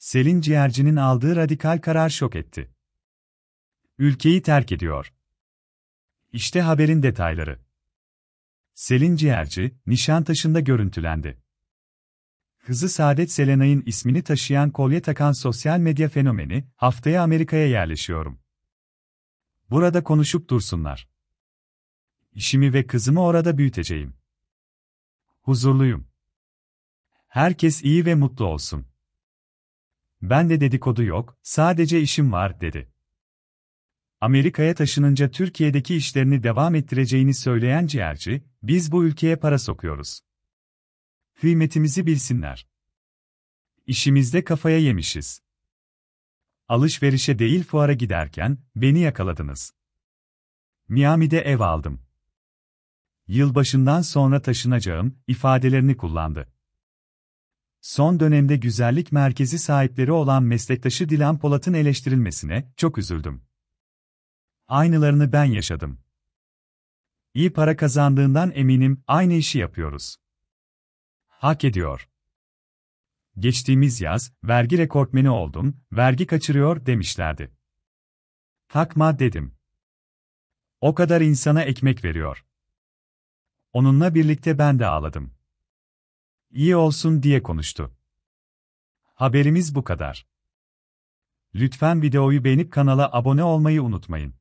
Selin Ciğerci'nin aldığı radikal karar şok etti. Ülkeyi terk ediyor. İşte haberin detayları. Selin Ciğerci, Nişantaşı'nda görüntülendi. Kızı Saadet Selena'nın ismini taşıyan kolye takan sosyal medya fenomeni, haftaya Amerika'ya yerleşiyorum. Burada konuşup dursunlar. İşimi ve kızımı orada büyüteceğim. Huzurluyum. Herkes iyi ve mutlu olsun. Ben de dedikodu yok, sadece işim var dedi. Amerika'ya taşınınca Türkiye'deki işlerini devam ettireceğini söyleyen ciğerci, biz bu ülkeye para sokuyoruz. Kıymetimizi bilsinler. İşimizde kafaya yemişiz. Alışverişe değil fuara giderken, beni yakaladınız. Miami'de ev aldım. Yılbaşından sonra taşınacağım, ifadelerini kullandı son dönemde güzellik merkezi sahipleri olan meslektaşı Dilan Polat'ın eleştirilmesine çok üzüldüm. Aynılarını ben yaşadım. İyi para kazandığından eminim, aynı işi yapıyoruz. Hak ediyor. Geçtiğimiz yaz, vergi rekortmeni oldum, vergi kaçırıyor demişlerdi. Takma dedim. O kadar insana ekmek veriyor. Onunla birlikte ben de ağladım iyi olsun diye konuştu. Haberimiz bu kadar. Lütfen videoyu beğenip kanala abone olmayı unutmayın.